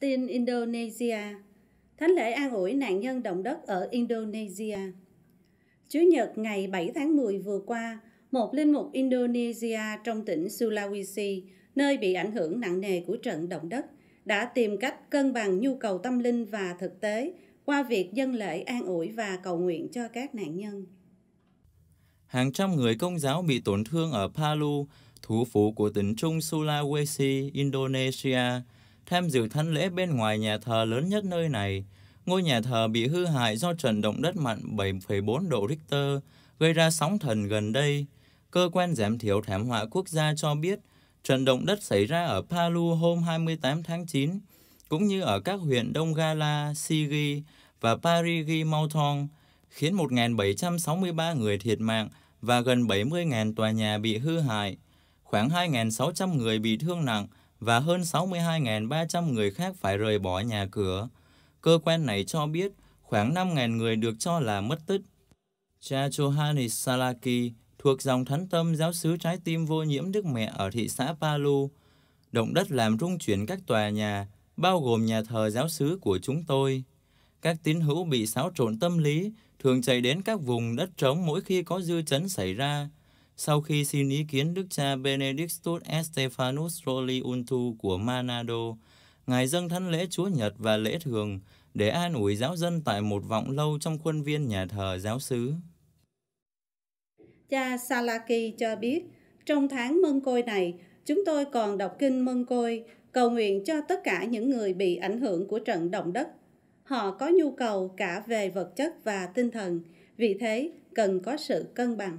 Tin Indonesia Thánh lễ an ủi nạn nhân động đất ở Indonesia Chủ nhật ngày 7 tháng 10 vừa qua, một linh mục Indonesia trong tỉnh Sulawesi, nơi bị ảnh hưởng nặng nề của trận động đất, đã tìm cách cân bằng nhu cầu tâm linh và thực tế qua việc dân lễ an ủi và cầu nguyện cho các nạn nhân. Hàng trăm người công giáo bị tổn thương ở Palu, thủ phủ của tỉnh Trung Sulawesi, Indonesia, tham dự thánh lễ bên ngoài nhà thờ lớn nhất nơi này. Ngôi nhà thờ bị hư hại do trận động đất mạnh 7,4 độ Richter gây ra sóng thần gần đây. Cơ quan giảm thiểu thảm họa quốc gia cho biết trận động đất xảy ra ở Palu hôm 28 tháng 9, cũng như ở các huyện Donggala, Sigi và Parigi Mautong, khiến 1.763 người thiệt mạng và gần 70.000 tòa nhà bị hư hại. Khoảng 2.600 người bị thương nặng và hơn 62.300 người khác phải rời bỏ nhà cửa. Cơ quan này cho biết khoảng 5.000 người được cho là mất tích. Cha Johannes Salaki thuộc dòng thánh tâm giáo xứ trái tim vô nhiễm Đức Mẹ ở thị xã Palu. Động đất làm rung chuyển các tòa nhà, bao gồm nhà thờ giáo xứ của chúng tôi. Các tín hữu bị xáo trộn tâm lý thường chạy đến các vùng đất trống mỗi khi có dư chấn xảy ra. Sau khi xin ý kiến Đức cha Benedictus Estefanus Roli Untu của Manado, Ngài dâng thánh lễ Chúa Nhật và lễ thường để an ủi giáo dân tại một vọng lâu trong khuôn viên nhà thờ giáo xứ. Cha Salaki cho biết, trong tháng mân côi này, chúng tôi còn đọc kinh mân côi, cầu nguyện cho tất cả những người bị ảnh hưởng của trận động đất. Họ có nhu cầu cả về vật chất và tinh thần, vì thế cần có sự cân bằng.